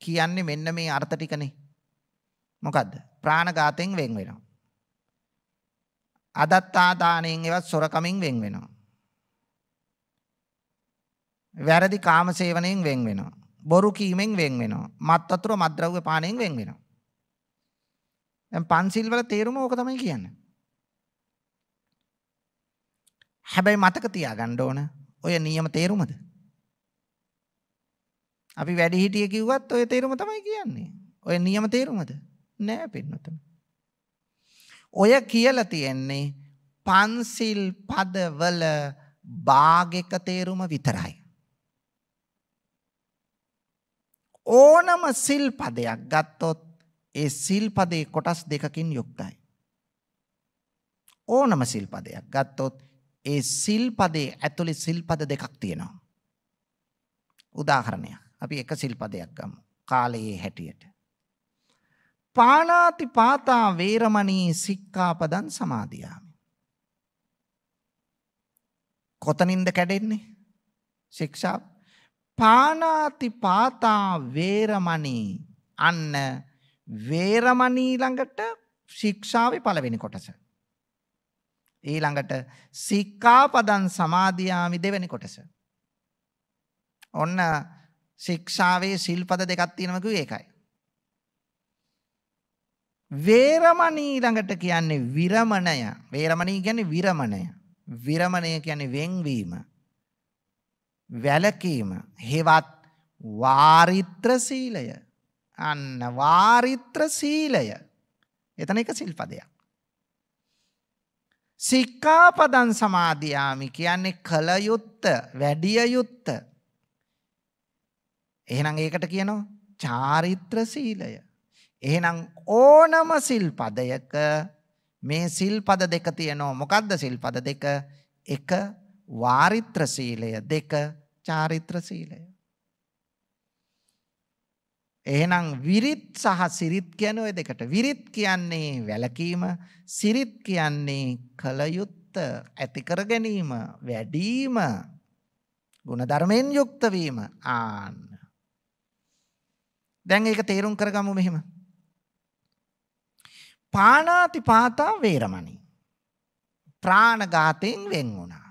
කියන්නේ මෙන්න මේ අර්ථ ටිකනේ. මොකද්ද? ප්‍රාණඝාතයෙන් වෙන් වෙනවා. අදත්තා දාණයෙන් එවත් සොරකමින් වෙන් වෙනවා. වැරදි කාමසේවණයෙන් වෙන් වෙනවා. බොරු කීමෙන් වෙන් වෙනවා. මත් වතුර මද්ද්‍රව්‍ය පානයෙන් වෙන් වෙනවා. දැන් පන්සිල් වල තේරුම ඕක තමයි කියන්නේ. හැබැයි මතක තියාගන්න ඕන ඔය නියම තේරුමද? අපි වැඩි හිටිය කිව්වත් ඔය තේරුම තමයි කියන්නේ. ඔය නියම තේරුමද? නෑ පින්නතුනි. ඔය කියලා තියෙන්නේ පන්සිල් පදවල භාගක තේරුම විතරයි. ඕනම සිල් පදයක් ගත්තොත් ඒ සිල් පදේ කොටස් දෙකකින් යුක්තයි. ඕනම සිල් පදයක් ගත්තොත් ඒ සිල් පදේ ඇතුළේ සිල් පද දෙකක් තියෙනවා. උදාහරණයක් අපි එක සිල් පදයක් ගමු. කාලයේ හැටියට. පානාති පාතා වේරමණී සික්ඛාපදං සමාදියාමි. කොතනින්ද කැඩෙන්නේ? ශික්ෂා පානාති පාතා වේරමණී අන්න වේරමණී ළඟට ශික්ෂාවේ පළවෙනි කොටස. ඊළඟට සික්ඛාපදං සමාදියාමි දෙවෙනි කොටස. ඔන්න ශික්ෂාවේ සිල්පද දෙකක් තියෙනවා කිව්වේ ඒකයි. වේරමණී ළඟට කියන්නේ විරමණය. වේරමණී කියන්නේ විරමණය. විරමණය කියන්නේ වෙන්වීම. වැළකීම. හේවත් වාරිත්‍ර සීලය. අන්න වාරිත්‍ර සීලය. එතන එක සිල්පදයක්. සික්කාපදන් සමාධයාමි කියන්නේ කළයුත්ත වැඩිය යුත්ත. එහෙනම් ඒකට කියනවා චාරිත්‍ර සීලය. එහෙනම් ඕනම සිල්පදයක මේ සිල්පද දෙක තියෙනවා. මොකද්ද සිල්පද දෙක? එක වාරිත්‍ර සීලය දෙක චාරිත්‍ර සීලය. එහෙනම් විරිත් සහ සිරිත් කියන ওই දෙකට විරිත් කියන්නේ වැලකීම සිරිත් කියන්නේ කලයුත්ත ඇති කර ගැනීම වැඩිම ಗುಣධර්මයෙන් යුක්ත වීම ආන්න දැන් ඒක තේරුම් කරගමු මෙහෙම පාණාති පාතා වේරමණී. ප්‍රාණඝාතයෙන් වෙන් වුණා.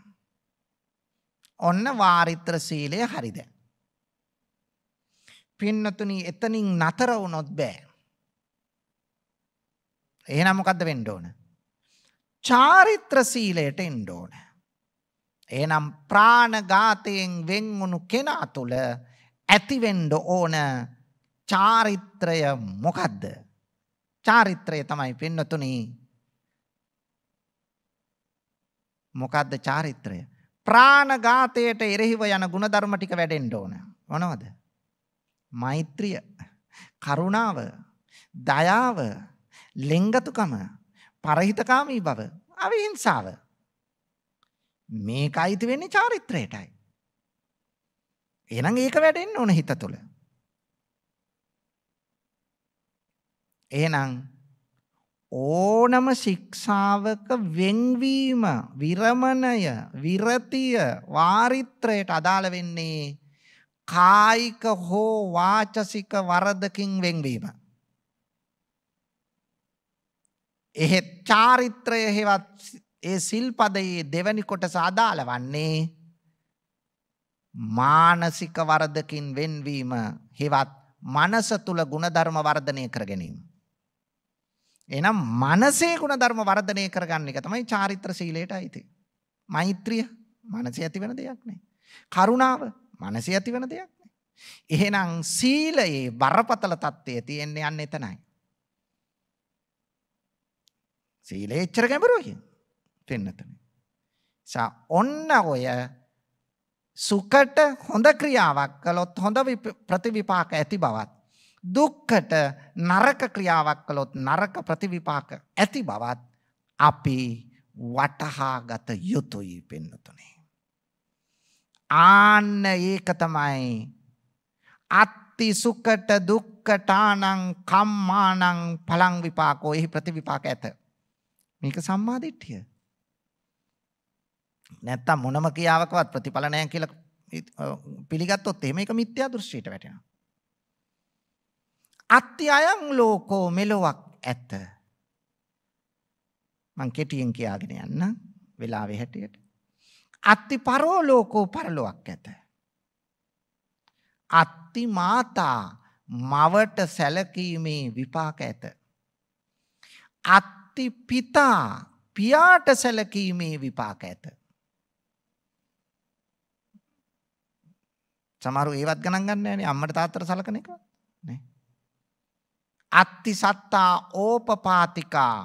ඔන්න වාරිත්‍ර සීලය හරිද. පින්නතුනි එතනින් නතර වුණොත් බෑ. එහෙනම් මොකද්ද වෙන්න ඕන? චාරිත්‍ර සීලයට එන්න ඕන. එහෙනම් ප්‍රාණඝාතයෙන් වෙන් වුණු කෙනා තුළ ඇතිවෙන්න ඕන චාරිත්‍රය මොකද්ද? චාරිත්‍රය තමයි පින්නතුනි මොකද්ද චාරිත්‍රය ප්‍රාණඝාතයට එරෙහිව යන ಗುಣධර්ම ටික වැඩෙන්න ඕන මොනවද මෛත්‍රිය කරුණාව දයාව ලෙංගතුකම පරහිතකාමී බව අවිහිංසාව මේකයිති වෙන්නේ චාරිත්‍රයටයි එහෙනම් ඒක වැඩෙන්න ඕන හිත තුළ එහෙනම් ඕනම ශික්ෂාවක වෙන්වීම විරමණය විරතිය වාරිත්‍රයට අදාළ වෙන්නේ කායික හෝ වාචසික වරදකින් වෙන්වීම. එහෙත් චාරිත්‍රය හෙවත් ඒ සිල්පදයේ දෙවැනි කොටස අදාළ වන්නේ මානසික වරදකින් වෙන්වීම හෙවත් මනස තුළ ගුණධර්ම වර්ධනය කර ගැනීම. එනම් මනසේ ගුණ ධර්ම වර්ධනය කරගන්න එක තමයි චාරිත්‍ර සීලයට අයිති. මෛත්‍රිය මනසේ ඇති වෙන දෙයක් නේ. කරුණාව මනසේ ඇති වෙන දෙයක් නේ. එහෙනම් සීලයේ බරපතල தත්ත්වය තියෙන්නේ යන්න එතනයි. සීලේ එච්චර ගැඹුරුයි. පෙන්නතනේ. සා ඔන්න ඔය සුකට හොඳ ක්‍රියාවක් කළොත් හොඳ ප්‍රතිවිපාක ඇති බවත් දුක්කට නරක ක්‍රියාවක් කළොත් නරක ප්‍රතිවිපාක ඇති බවත් අපි වටහාගත යුතුයි පෙන්නතුනේ. ආන්න ඒක තමයි අත්ති සුකට දුක්කටානං කම්මානං පලංවිපාකෝ එහි ප්‍රතිවිපාක ඇත. මේක සම්මාධිට්ටිය. නැත්තම් මොනම කියාවකවත් ප්‍රතිඵලනය කියල පිළිගත්තොත් එම එක මිත්‍යා දෘෂ්ටියට වැටෙනවා. අත්ති අයං ලෝකෝ මෙලොවක් ඇත. මං කෙටියෙන් කියාගෙන යන්න වෙලාවෙ හැටියට. අත්ති පරෝ ලෝකෝ පරලොවක් ඇත. අත්ති මාතා මවට සැලකීමේ විපාක ඇත. අත්ති පිතා පියාට සැලකීමේ විපාක ඇත. සමහරු ඒවත් ගණන් ගන්න නැහැ නේ අම්මට තාත්තට සලකන එක. නේ. අත්ති සත්තා ඕපපාතිකා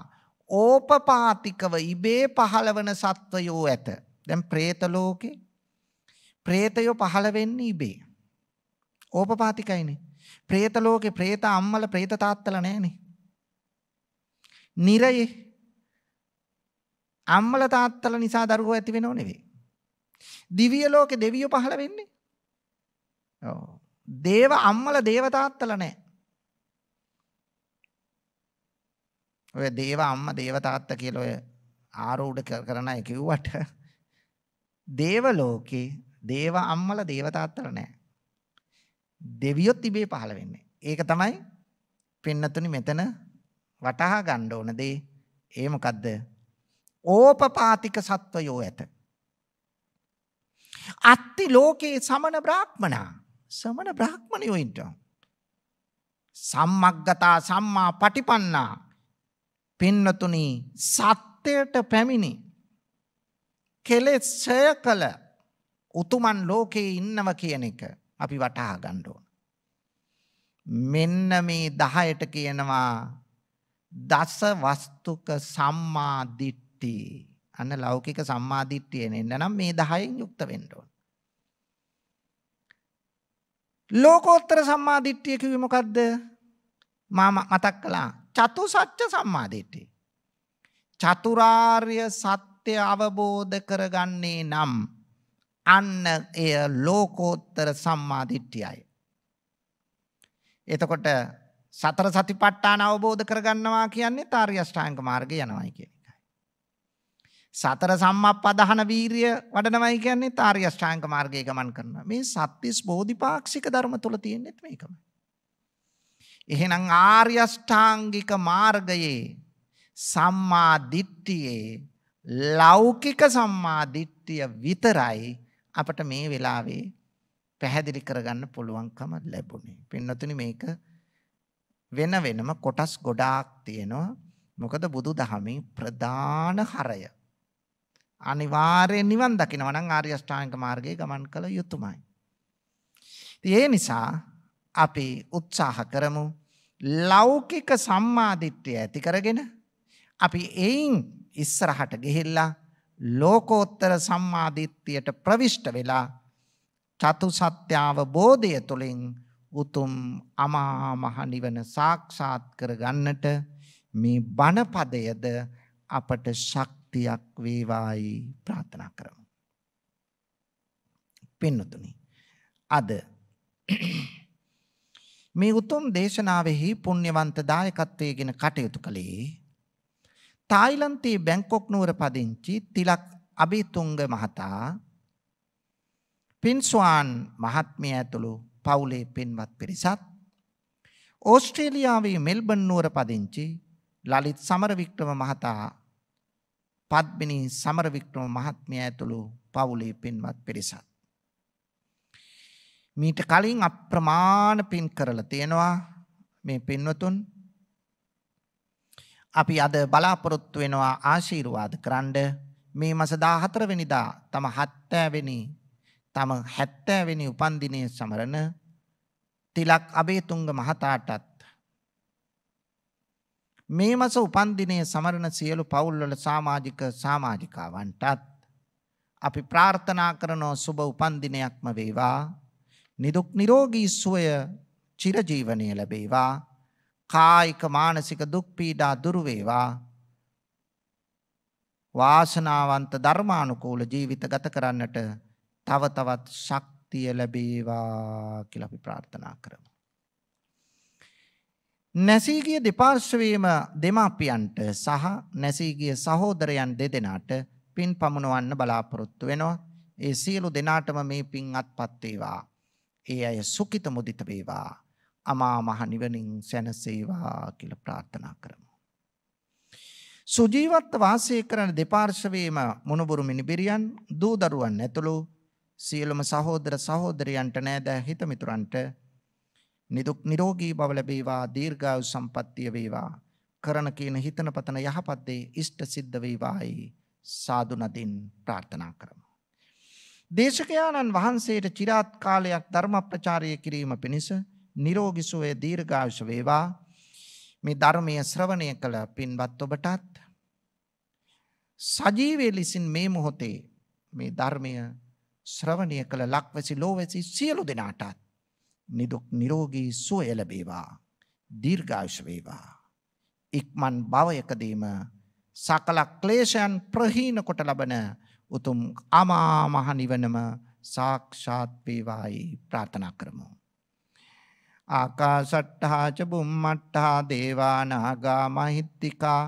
ඕපපාතිකව ඉබේ පහළවන සත්වයෝ ඇත. දැන් പ്രേත ලෝකේ പ്രേතයෝ පහළ වෙන්නේ ඉබේ. ඕපපාතිකයිනේ. പ്രേත ලෝකේ പ്രേත අම්මල പ്രേත තාත්තලා නැහනේ. නිරයේ අම්මල තාත්තලා නිසා දරුවෝ ඇති වෙනව නෙවෙයි. දිව්‍ය ලෝකේ දෙවියෝ පහළ වෙන්නේ. ඔව්. දේව අම්මල දේව තාත්තලා නැහැ. ඔය දේව අම්මා දේව තාත්තා කියලා ඔය ආරූඪ කරන අය කිව්වට දේව ලෝකේ දේව අම්මලා දේව තාත්තලා නැහැ. දෙවියොත් ඉබේ පහළ වෙන්නේ. ඒක තමයි පින්නතුනි මෙතන වටහා ගන්න ඕන දේ. ඒ මොකද්ද? ඕපපාතික සත්වයෝ ඇත. අත්ති ලෝකේ සමන බ්‍රාහ්මනා සමන බ්‍රාහ්මණයෝ ඉන්නවා. සම්මග්ගතා සම්මා පටිපන්නා පින්නතුනි සත්‍යයට පැමිණි කෙලෙස් ඡය කළ උතුමන් ලෝකේ ඉන්නව කියන එක අපි වටහා ගන්න ඕන. මෙන්න මේ 10ට කියනවා දස වස්තුක සම්මා දිට්ඨි. අන්න ලෞකික සම්මා දිට්ඨිය නෙන්න නම් මේ 10න් යුක්ත වෙන්න ඕන. ලෝකෝත්තර සම්මා දිට්ඨිය කිව්වේ මොකද්ද? මම මතක් කළා චතු සත්‍ය සම්මාදිට්ඨිය. චතුරාර්ය සත්‍ය අවබෝධ කරගන්නේ නම් අන්න එය ලෝකෝත්තර සම්මාදිට්ඨියයි. එතකොට සතර සතිපට්ඨාන අවබෝධ කරගන්නවා කියන්නේ ආර්ය අෂ්ටාංග මාර්ගය යනවායි කියන එකයි. සතර සම්මාප්පදාන වීරිය වඩනවායි කියන්නේ ආර්ය අෂ්ටාංග මාර්ගයේ ගමන් කරනවා. මේ සත්‍තිස් බෝධිපාක්ෂික ධර්ම තුල තියෙන්නේ මේකමයි. එහෙනම් ආර්යෂ්ඨාංගික මාර්ගයේ සම්මා දිට්ඨියේ ලෞකික සම්මා දිට්ඨිය විතරයි අපට මේ වෙලාවේ පැහැදිලි කරගන්න පුළුවන්කම ලැබුණේ. පින්නතුනි මේක වෙන වෙනම කොටස් ගොඩාක් තියෙනවා. මොකද බුදු දහමේ ප්‍රධාන හරය අනිවාර්යෙන් නිවන් දකිනවා නම් ආර්ය අෂ්ටාංගික මාර්ගයේ ගමන් කළ යුතුමයි. ඒ නිසා අපි උත්සාහ කරමු ලෞකික සම්මාදිට්ඨිය ඇති කරගෙන අපි එයින් ඉස්සරහට ගෙහිල්ලා ලෝකෝත්තර සම්මාදිට්ඨියට ප්‍රවිෂ්ඨ වෙලා චතු සත්‍ය අවබෝධය තුළින් උතුම් අමා මහ නිවන සාක්ෂාත් කරගන්නට මේ බණපදයද අපට ශක්තියක් වේවායි ප්‍රාර්ථනා කරමු. පින්නතුනි අද මේ උතුම් දේශනාවෙහි පුණ්‍යවන්ත දායකත්වයේගෙන කටයුතු කළේ තායිලන්තයේ බැංකොක් නුවර පදිංචි තිලක් අබේතුංග මහතා පින්ස්වාන් මහත්මිය ඇතුළු පවුලේ පින්වත් පිරිසත් ඕස්ට්‍රේලියාවේ මෙල්බන් නුවර පදිංචි ලලිත් සමරවික්‍රම මහතා පද්මිනී සමරවික්‍රම මහත්මිය ඇතුළු පවුලේ පින්වත් පිරිසත් මීට කලින් අප්‍රමාණ පින් කරලා තියෙනවා මේ පින්වතුන් අපි අද බලාපොරොත්තු වෙනවා ආශිර්වාද කරන්න මේ මස 14 වෙනිදා තම 70 වෙනි තම 70 වෙනි උපන්දිනයේ සමරන තිලක් අබේතුංග මහතාටත් මේ මස උපන්දිනයේ සමරන සියලු පවුල්වල සමාජික සමාජිකාවන්ටත් අපි ප්‍රාර්ථනා කරනෝ සුබ උපන්දිනයක්ම වේවා නිදුක් නිරෝගී සුවය චිරජීවනය ලැබේවා කායික මානසික දුක් පීඩා දුරු වේවා වාසනාවන්ත ධර්මානුකූල ජීවිත ගත කරන්නට තව තවත් ශක්තිය ලැබේවා කියලා අපි ප්‍රාර්ථනා කරමු. නැසී ගිය දෙපාර්ශ්වයේම දෙමාපියන්ට සහ නැසී ගිය සහෝදරයන් දෙදෙනාට පින් පමුණවන්න බලාපොරොත්තු වෙනවා. ඒ සියලු දෙනාටම මේ පින් අත්පත් වේවා. ඒ අය සුඛිත මුදිත වේවා. අමා මහ නිවනින් සැනසේවා කියලා ප්‍රාර්ථනා කරමු. සුජීවත්ව වාසය කරන දෙපාර්ශවයේම මොනබුරු මිනිබිරියන් දූ දරුවන් ඇතුළු සියලුම සහෝදර සහෝදරියන්ට නෑදෑ හිතමිතුරන්ට නිදුක් නිරෝගී බව ලැබේවා දීර්ඝායු සම්පන්නිය වේවා කරන කියන හිතන පතන යහපත් දේ ඉෂ්ට සිද්ධ වේවායි සාදු නදින් ප්‍රාර්ථනා කරමු දේශකයාණන් වහන්සේට චිරාත් කාලයක් ධර්ම ප්‍රචාරය කිරීම පිණිස නිරෝගී සුවය දීර්ඝායුෂ වේවා මේ ධර්මයේ ශ්‍රවණය කළ පින්වත් ඔබටත් සජීවී ලෙසින් මේ මොහොතේ මේ ධර්මය ශ්‍රවණය කළ ලක්වැසි ලෝවැසි සියලු දෙනාටත් නිදුක් නිරෝගී සුවය ලැබේවා දීර්ඝායුෂ වේවා ඉක්මන් භවයකදීම සකල ක්ලේශයන් ප්‍රහීන කොට ලබන උතුම් අමා මහ නිවනම සාක්ෂාත් වේවායි ප්‍රාර්ථනා කරමු. ආකාශට්ටා ච බුම්මට්ටා දේවා නාග මහිත්‍තිකා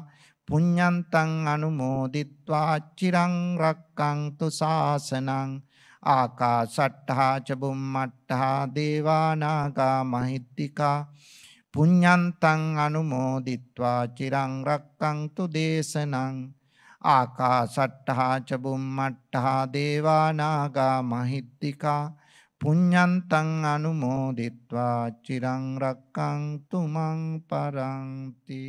පුඤ්ඤන්තං අනුමෝදිත්වා චිරං රක්කන්තු සාසනං ආකාශට්ටා ච බුම්මට්ටා දේවා නාග මහිත්‍තිකා පුඤ්ඤන්තං අනුමෝදිත්වා චිරං රක්කන්තු දේශනං ආකාසට්ටහා චබුම්මට්ටහා දේවානාගා මහිත්තිකා පුඤ්ඤන්තං අනුමෝදිත්වා චිරං රක්කං තුමන් පරන්ති